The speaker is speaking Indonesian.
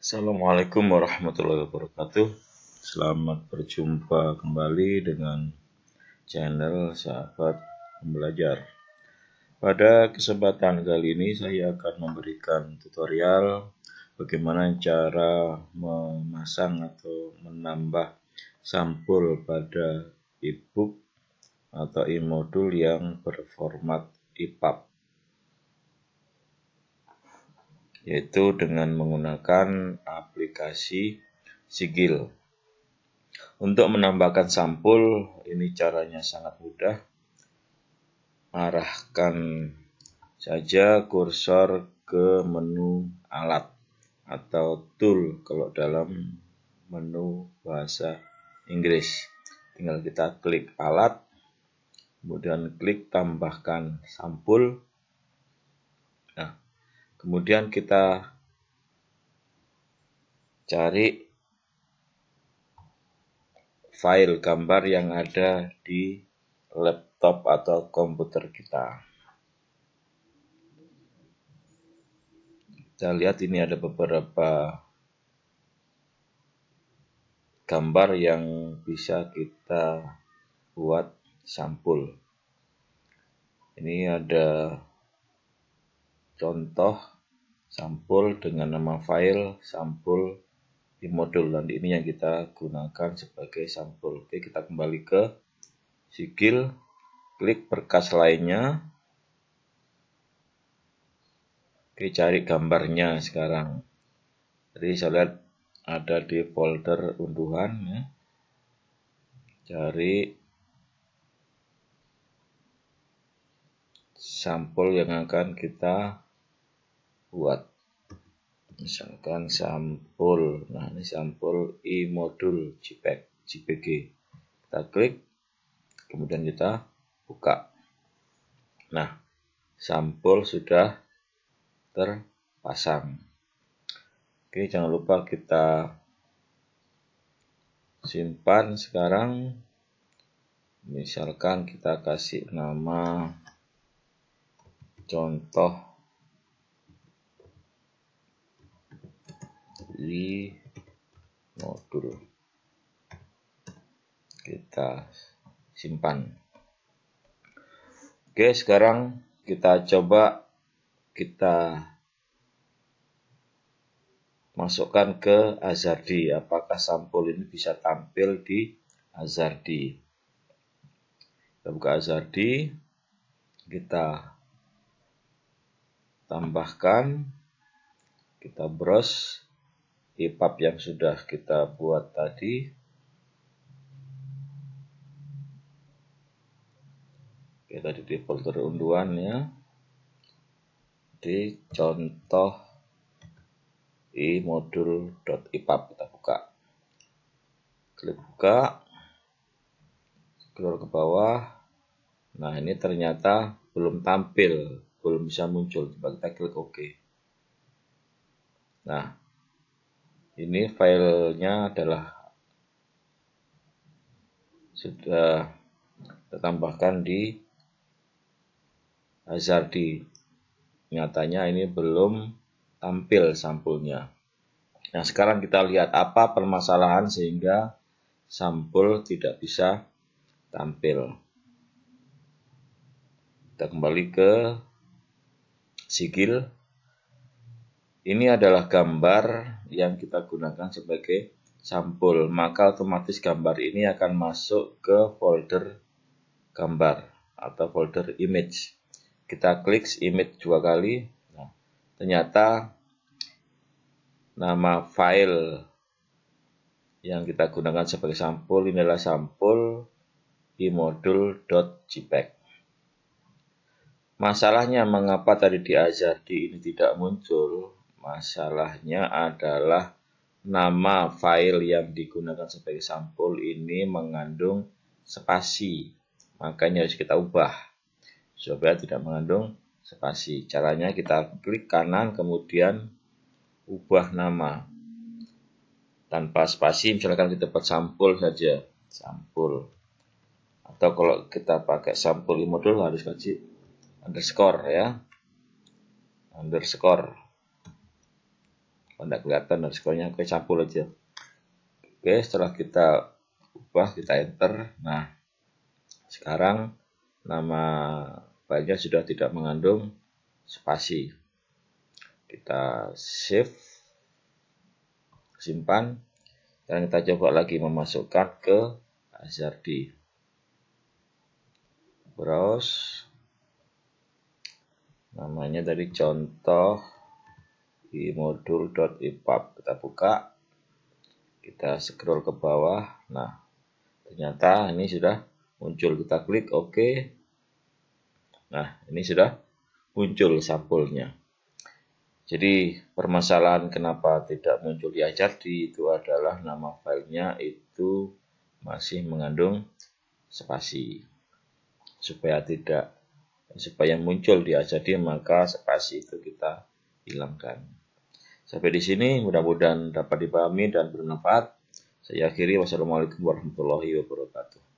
Assalamualaikum warahmatullahi wabarakatuh. Selamat berjumpa kembali dengan channel Sahabat Pembelajar. Pada kesempatan kali ini saya akan memberikan tutorial bagaimana cara memasang atau menambah sampul pada ebook atau e-modul yang berformat EPUB. yaitu dengan menggunakan aplikasi Sigil. Untuk menambahkan sampul, ini caranya sangat mudah. Arahkan saja kursor ke menu alat atau tool kalau dalam menu bahasa Inggris. Tinggal kita klik alat, kemudian klik tambahkan sampul, Kemudian kita cari file gambar yang ada di laptop atau komputer kita. Kita lihat ini ada beberapa gambar yang bisa kita buat sampul. Ini ada contoh sampul dengan nama file sampul di modul dan ini yang kita gunakan sebagai sampul oke kita kembali ke sigil klik berkas lainnya oke cari gambarnya sekarang jadi saya lihat ada di folder unduhan ya. cari sampul yang akan kita buat misalkan sampul nah ini sampul i modul JPEG JPG kita klik kemudian kita buka nah sampul sudah terpasang oke jangan lupa kita simpan sekarang misalkan kita kasih nama contoh di modul kita simpan oke sekarang kita coba kita masukkan ke Azardi apakah sampul ini bisa tampil di Azardi kita buka Azardi kita tambahkan kita browse. EPUB yang sudah kita buat tadi. Oke, tadi di folder ya Di contoh i modul.ipub kita buka. Klik buka. Scroll ke bawah. Nah, ini ternyata belum tampil, belum bisa muncul. Coba kita klik OK. Nah, ini filenya adalah sudah kita di Hazardi nyatanya ini belum tampil sampulnya nah sekarang kita lihat apa permasalahan sehingga sampul tidak bisa tampil kita kembali ke sigil ini adalah gambar yang kita gunakan sebagai sampul, maka otomatis gambar ini akan masuk ke folder gambar atau folder image. Kita klik image dua kali. Nah, ternyata nama file yang kita gunakan sebagai sampul inilah adalah sampul imodul.jpg. Masalahnya mengapa tadi di Azardi ini tidak muncul? Masalahnya adalah nama file yang digunakan sebagai sampul ini mengandung spasi. Makanya harus kita ubah supaya tidak mengandung spasi. Caranya kita klik kanan kemudian ubah nama. Tanpa spasi misalkan kita buat sampul saja. Sampul. Atau kalau kita pakai sampul modul harus kasih underscore ya. Underscore tidak oh, kelihatan dan sebagainya oke campur aja oke setelah kita ubah kita enter nah sekarang nama banyak sudah tidak mengandung spasi kita save simpan dan kita coba lagi memasukkan ke HRD browse namanya dari contoh di modul modul.ipub kita buka kita scroll ke bawah nah ternyata ini sudah muncul kita klik OK nah ini sudah muncul sampulnya jadi permasalahan kenapa tidak muncul di di itu adalah nama filenya itu masih mengandung spasi supaya tidak supaya muncul di iChardi maka spasi itu kita hilangkan Sampai di sini mudah-mudahan dapat dipahami dan bermanfaat. Saya akhiri wassalamualaikum warahmatullahi wabarakatuh.